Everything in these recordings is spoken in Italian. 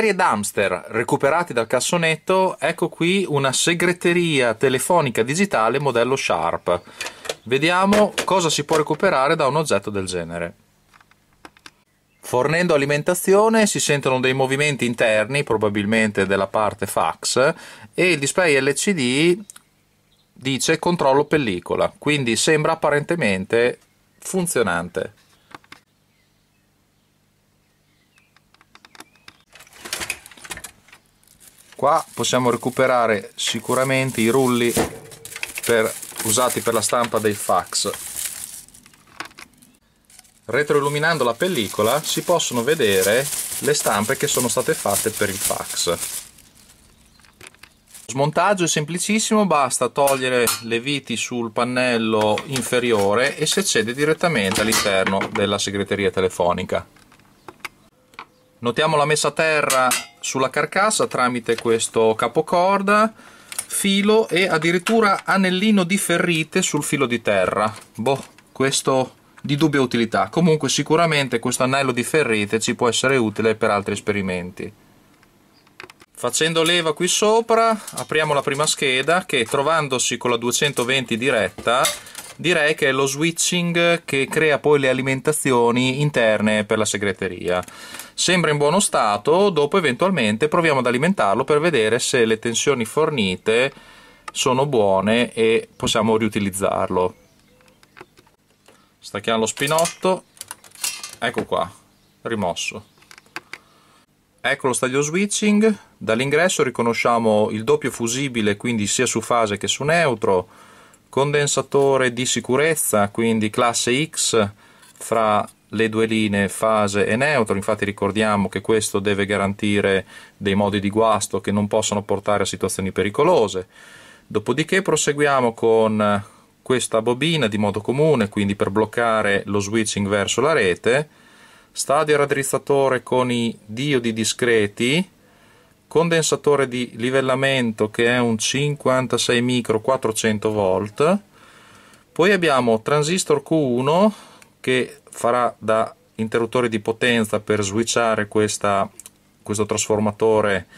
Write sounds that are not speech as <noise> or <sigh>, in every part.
serie Dumpster recuperati dal cassonetto, ecco qui una segreteria telefonica digitale modello Sharp. Vediamo cosa si può recuperare da un oggetto del genere. Fornendo alimentazione si sentono dei movimenti interni, probabilmente della parte fax, e il display LCD dice controllo pellicola, quindi sembra apparentemente funzionante. qua possiamo recuperare sicuramente i rulli per, usati per la stampa dei fax retroilluminando la pellicola si possono vedere le stampe che sono state fatte per il fax lo smontaggio è semplicissimo basta togliere le viti sul pannello inferiore e si accede direttamente all'interno della segreteria telefonica notiamo la messa a terra sulla carcassa tramite questo capocorda filo e addirittura anellino di ferrite sul filo di terra boh questo di dubbia utilità comunque sicuramente questo anello di ferrite ci può essere utile per altri esperimenti facendo leva qui sopra apriamo la prima scheda che trovandosi con la 220 diretta direi che è lo switching che crea poi le alimentazioni interne per la segreteria sembra in buono stato dopo eventualmente proviamo ad alimentarlo per vedere se le tensioni fornite sono buone e possiamo riutilizzarlo stacchiamo lo spinotto ecco qua rimosso ecco lo stadio switching dall'ingresso riconosciamo il doppio fusibile quindi sia su fase che su neutro condensatore di sicurezza quindi classe X fra le due linee fase e neutro, infatti ricordiamo che questo deve garantire dei modi di guasto che non possono portare a situazioni pericolose. Dopodiché proseguiamo con questa bobina di modo comune, quindi per bloccare lo switching verso la rete, stadio raddrizzatore con i diodi discreti, condensatore di livellamento che è un 56 micro 400 volt poi abbiamo transistor Q1 che farà da interruttore di potenza per switchare questa, questo trasformatore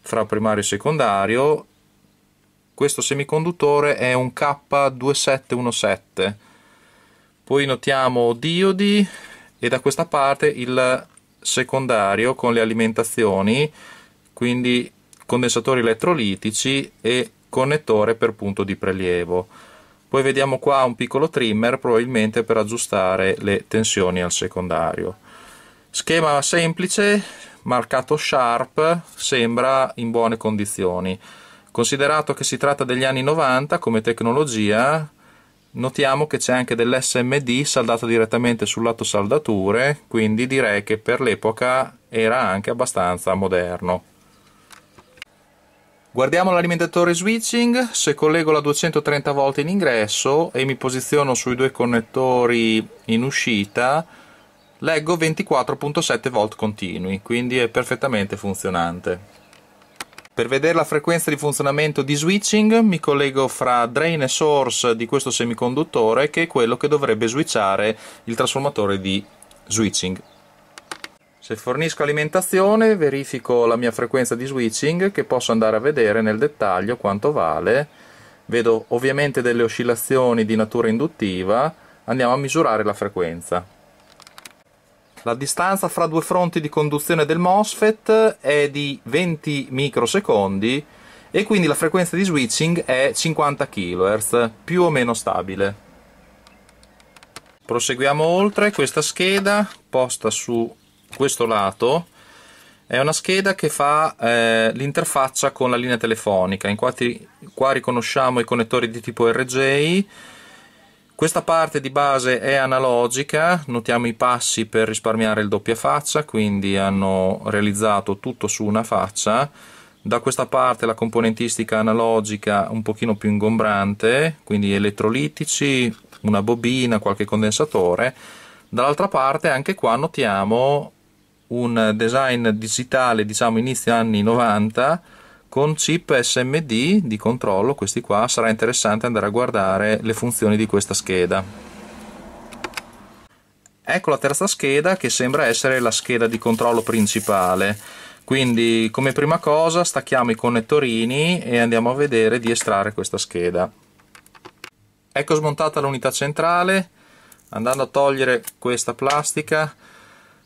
fra primario e secondario questo semiconduttore è un K2717 poi notiamo diodi e da questa parte il secondario con le alimentazioni quindi condensatori elettrolitici e connettore per punto di prelievo. Poi vediamo qua un piccolo trimmer probabilmente per aggiustare le tensioni al secondario. Schema semplice, marcato sharp, sembra in buone condizioni. Considerato che si tratta degli anni 90 come tecnologia, notiamo che c'è anche dell'SMD saldato direttamente sul lato saldature, quindi direi che per l'epoca era anche abbastanza moderno. Guardiamo l'alimentatore switching, se collego la 230 volt in ingresso e mi posiziono sui due connettori in uscita, leggo 24.7 volt continui, quindi è perfettamente funzionante. Per vedere la frequenza di funzionamento di switching mi collego fra drain e source di questo semiconduttore che è quello che dovrebbe switchare il trasformatore di switching. Se fornisco alimentazione verifico la mia frequenza di switching che posso andare a vedere nel dettaglio quanto vale, vedo ovviamente delle oscillazioni di natura induttiva, andiamo a misurare la frequenza. La distanza fra due fronti di conduzione del MOSFET è di 20 microsecondi e quindi la frequenza di switching è 50 kHz, più o meno stabile. Proseguiamo oltre questa scheda posta su questo lato è una scheda che fa eh, l'interfaccia con la linea telefonica infatti qua riconosciamo i connettori di tipo RJ questa parte di base è analogica notiamo i passi per risparmiare il doppia faccia quindi hanno realizzato tutto su una faccia da questa parte la componentistica analogica un pochino più ingombrante quindi elettrolitici, una bobina, qualche condensatore dall'altra parte anche qua notiamo un design digitale diciamo inizio anni 90 con chip SMD di controllo, questi qua, sarà interessante andare a guardare le funzioni di questa scheda. Ecco la terza scheda che sembra essere la scheda di controllo principale. Quindi come prima cosa stacchiamo i connettorini e andiamo a vedere di estrarre questa scheda. Ecco smontata l'unità centrale, andando a togliere questa plastica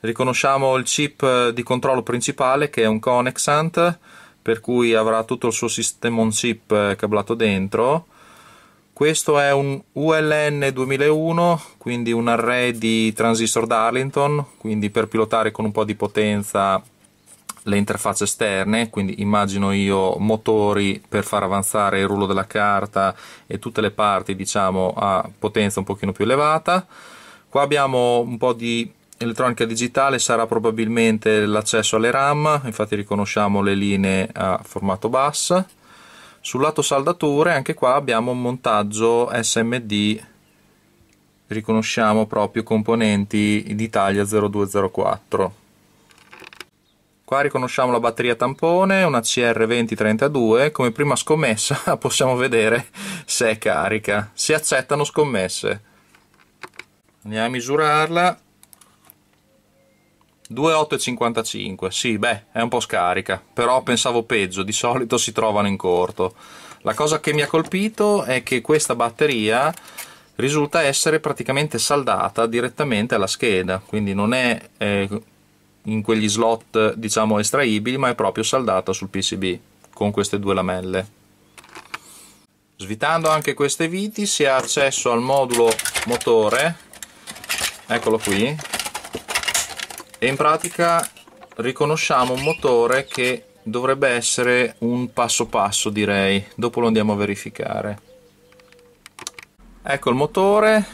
riconosciamo il chip eh, di controllo principale che è un Conexant per cui avrà tutto il suo sistema on chip eh, cablato dentro questo è un ULN 2001 quindi un array di transistor Darlington quindi per pilotare con un po' di potenza le interfacce esterne quindi immagino io motori per far avanzare il rullo della carta e tutte le parti diciamo a potenza un pochino più elevata qua abbiamo un po' di elettronica digitale sarà probabilmente l'accesso alle RAM, infatti riconosciamo le linee a formato bus. Sul lato saldature anche qua abbiamo un montaggio SMD, riconosciamo proprio componenti di taglia 0204. Qua riconosciamo la batteria tampone, una CR2032, come prima scommessa <laughs> possiamo vedere se è carica, si accettano scommesse. Andiamo a misurarla, 2,855, sì, beh, è un po' scarica, però pensavo peggio, di solito si trovano in corto. La cosa che mi ha colpito è che questa batteria risulta essere praticamente saldata direttamente alla scheda, quindi non è eh, in quegli slot diciamo estraibili, ma è proprio saldata sul PCB con queste due lamelle. Svitando anche queste viti si ha accesso al modulo motore, eccolo qui, e in pratica riconosciamo un motore che dovrebbe essere un passo passo direi dopo lo andiamo a verificare ecco il motore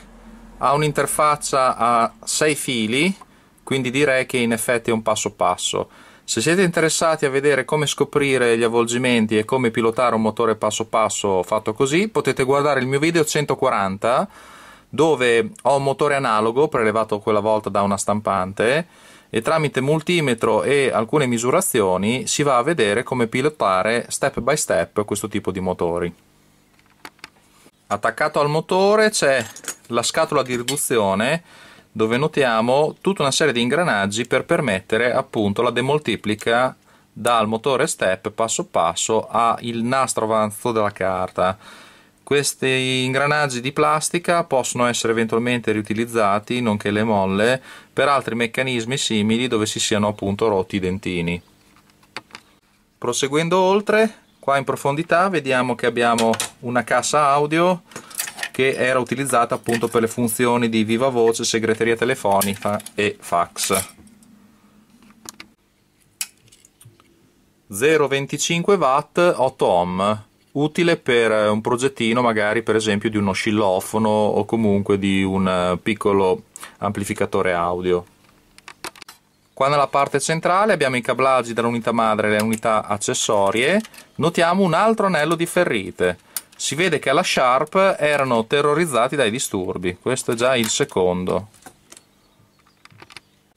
ha un'interfaccia a 6 fili quindi direi che in effetti è un passo passo se siete interessati a vedere come scoprire gli avvolgimenti e come pilotare un motore passo passo fatto così potete guardare il mio video 140 dove ho un motore analogo prelevato quella volta da una stampante e tramite multimetro e alcune misurazioni si va a vedere come pilotare step by step questo tipo di motori. Attaccato al motore c'è la scatola di riduzione dove notiamo tutta una serie di ingranaggi per permettere appunto la demoltiplica dal motore step passo passo al nastro avanzo della carta questi ingranaggi di plastica possono essere eventualmente riutilizzati, nonché le molle, per altri meccanismi simili dove si siano appunto rotti i dentini. Proseguendo oltre, qua in profondità vediamo che abbiamo una cassa audio che era utilizzata appunto per le funzioni di viva voce, segreteria telefonica e fax. 0,25 watt 8 ohm utile per eh, un progettino magari per esempio di un oscillofono o comunque di un eh, piccolo amplificatore audio. Qua nella parte centrale abbiamo i cablaggi dall'unità madre alle unità accessorie, notiamo un altro anello di ferrite. Si vede che alla Sharp erano terrorizzati dai disturbi, questo è già il secondo.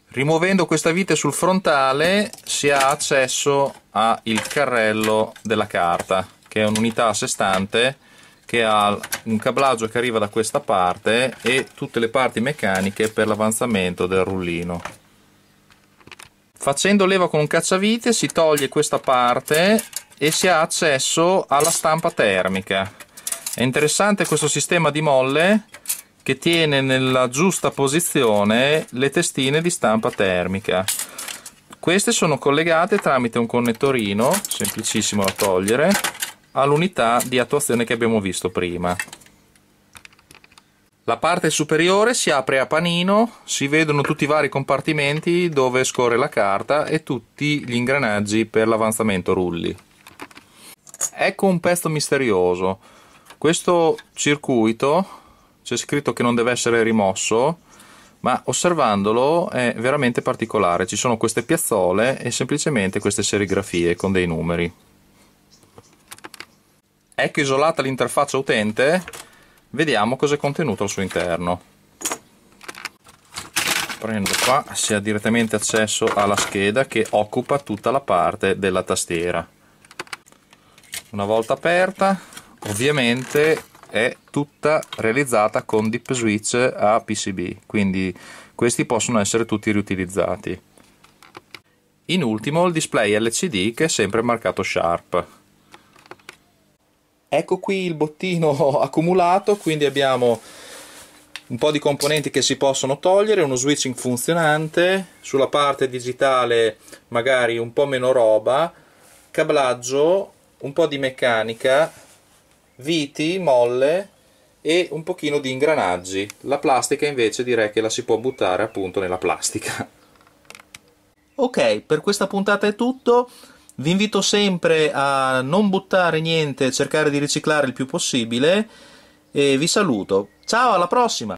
Rimuovendo questa vite sul frontale si ha accesso al carrello della carta che è un'unità a sé stante che ha un cablaggio che arriva da questa parte e tutte le parti meccaniche per l'avanzamento del rullino facendo leva con un cacciavite si toglie questa parte e si ha accesso alla stampa termica è interessante questo sistema di molle che tiene nella giusta posizione le testine di stampa termica queste sono collegate tramite un connettorino semplicissimo da togliere all'unità di attuazione che abbiamo visto prima. La parte superiore si apre a panino, si vedono tutti i vari compartimenti dove scorre la carta e tutti gli ingranaggi per l'avanzamento rulli. Ecco un pezzo misterioso. Questo circuito c'è scritto che non deve essere rimosso, ma osservandolo è veramente particolare. Ci sono queste piazzole e semplicemente queste serigrafie con dei numeri ecco isolata l'interfaccia utente, vediamo cosa è contenuto al suo interno. Prendo qua, si ha direttamente accesso alla scheda che occupa tutta la parte della tastiera. Una volta aperta, ovviamente è tutta realizzata con dip switch a PCB, quindi questi possono essere tutti riutilizzati. In ultimo il display LCD che è sempre marcato Sharp ecco qui il bottino <laughs> accumulato quindi abbiamo un po' di componenti che si possono togliere, uno switching funzionante, sulla parte digitale magari un po' meno roba, cablaggio, un po' di meccanica, viti, molle e un pochino di ingranaggi. La plastica invece direi che la si può buttare appunto nella plastica. Ok, per questa puntata è tutto. Vi invito sempre a non buttare niente, cercare di riciclare il più possibile e vi saluto. Ciao, alla prossima!